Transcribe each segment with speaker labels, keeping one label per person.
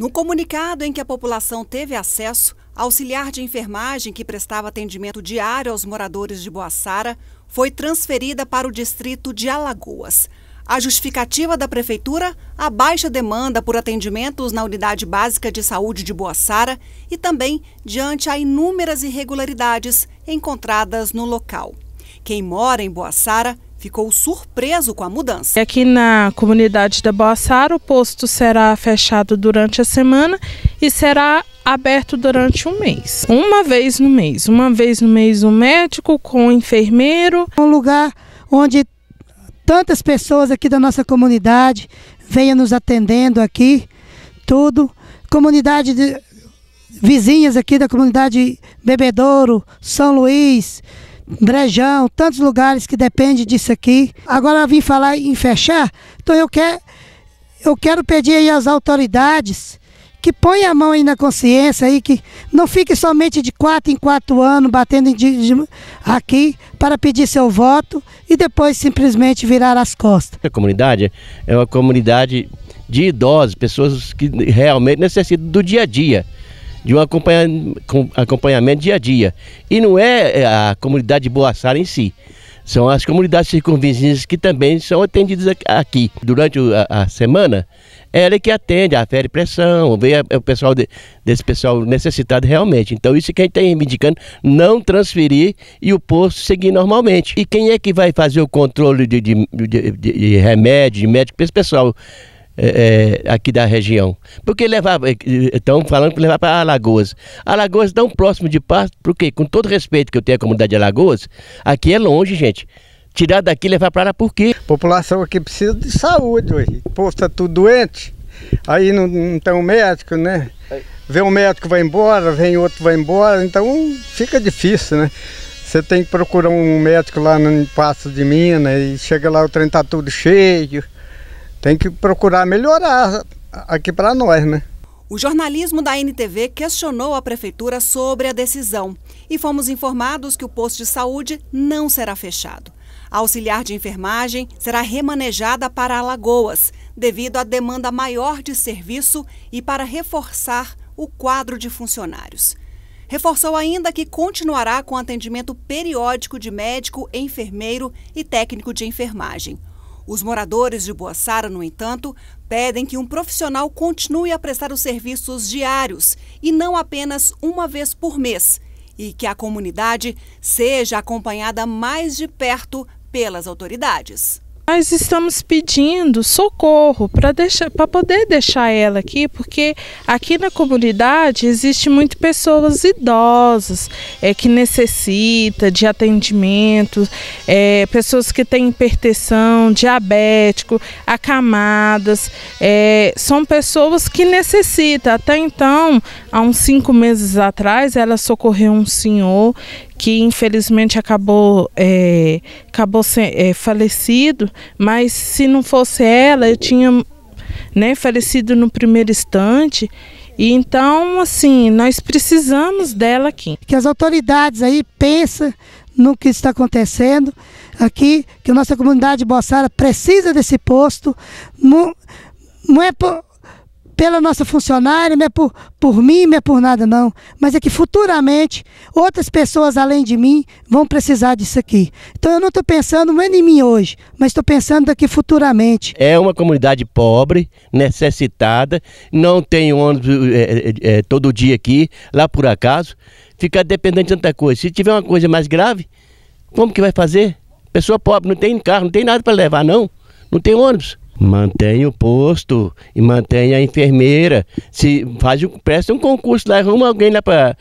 Speaker 1: No comunicado em que a população teve acesso, a auxiliar de enfermagem que prestava atendimento diário aos moradores de Boaçara foi transferida para o distrito de Alagoas. A justificativa da prefeitura, a baixa demanda por atendimentos na Unidade Básica de Saúde de Boaçara e também diante a inúmeras irregularidades encontradas no local. Quem mora em Boaçara ficou surpreso com a mudança.
Speaker 2: Aqui na comunidade da Boaçara, o posto será fechado durante a semana e será aberto durante um mês. Uma vez no mês. Uma vez no mês um médico com um enfermeiro. Um lugar onde
Speaker 3: tantas pessoas aqui da nossa comunidade venham nos atendendo aqui, tudo. Comunidade de, vizinhas aqui da comunidade Bebedouro, São Luís, Brejão, tantos lugares que depende disso aqui. Agora vim falar em fechar, então eu quero, eu quero pedir aí às autoridades que põe a mão aí na consciência aí, que não fique somente de quatro em quatro anos batendo aqui para pedir seu voto e depois simplesmente virar
Speaker 4: as costas. A comunidade é uma comunidade de idosos, pessoas que realmente necessitam do dia a dia de um acompanhamento dia a dia. E não é, é a comunidade de Boaçara em si. São as comunidades circunvizinhas que também são atendidas aqui. Durante a, semana, é ela é que atende, afere pressão, vem o pessoal de, desse pessoal necessitado realmente. Então isso que a gente está reivindicando, não transferir e o posto seguir normalmente. E quem é que vai fazer o controle de, de, de, de remédio, de médico para esse pessoal? É, é, aqui da região. Porque levava, estão é, falando que levava para Alagoas. Alagoas tão próximo de Pasto, porque com todo respeito que eu tenho à comunidade de Alagoas, aqui é longe, gente. Tirar daqui e levar para lá por quê? A
Speaker 5: população aqui precisa de saúde hoje. O povo está tudo doente, aí não, não tem um médico, né? Vem um médico vai embora, vem outro vai embora, então fica difícil, né? Você tem que procurar um médico lá no Passo de Minas e chega lá o trem está tudo cheio tem que procurar melhorar aqui para nós, né?
Speaker 1: O jornalismo da NTV questionou a prefeitura sobre a decisão e fomos informados que o posto de saúde não será fechado. A auxiliar de enfermagem será remanejada para Alagoas, devido à demanda maior de serviço e para reforçar o quadro de funcionários. Reforçou ainda que continuará com atendimento periódico de médico, enfermeiro e técnico de enfermagem. Os moradores de Boa Sara, no entanto, pedem que um profissional continue a prestar os serviços diários e não apenas uma vez por mês, e que a comunidade seja acompanhada mais de perto pelas autoridades.
Speaker 2: Nós estamos pedindo socorro para poder deixar ela aqui, porque aqui na comunidade existe muito pessoas idosas é, que necessita de atendimento, é, pessoas que têm hipertensão, diabético, acamadas. É, são pessoas que necessitam. Até então, há uns cinco meses atrás, ela socorreu um senhor que infelizmente acabou, é, acabou sem, é, falecido, mas se não fosse ela, eu tinha né, falecido no primeiro instante. E então, assim, nós precisamos dela aqui. Que as autoridades
Speaker 3: aí pensem no que está acontecendo aqui, que a nossa comunidade de Bossara precisa desse posto. Não, não é por pela nossa funcionária, não é por, por mim, não é por nada não, mas é que futuramente outras pessoas além de mim vão precisar disso aqui. Então eu não estou pensando é nem em mim hoje, mas estou pensando daqui futuramente.
Speaker 4: É uma comunidade pobre, necessitada, não tem ônibus é, é, todo dia aqui, lá por acaso, ficar dependente de tanta coisa. Se tiver uma coisa mais grave, como que vai fazer? Pessoa pobre, não tem carro, não tem nada para levar não, não tem ônibus. Mantenha o posto e mantenha a enfermeira. Se faz, presta um concurso lá, arruma alguém lá para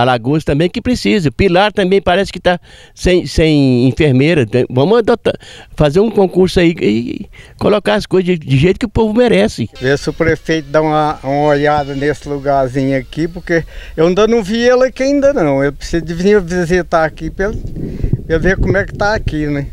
Speaker 4: Alagoas também que precisa. Pilar também parece que está sem, sem enfermeira. Vamos adotar, fazer um concurso
Speaker 5: aí e colocar as coisas de, de jeito que o povo merece. Ver se o prefeito dá uma, uma olhada nesse lugarzinho aqui, porque eu ainda não vi ele aqui ainda não. Eu preciso de vir visitar aqui para ver como é que está aqui, né?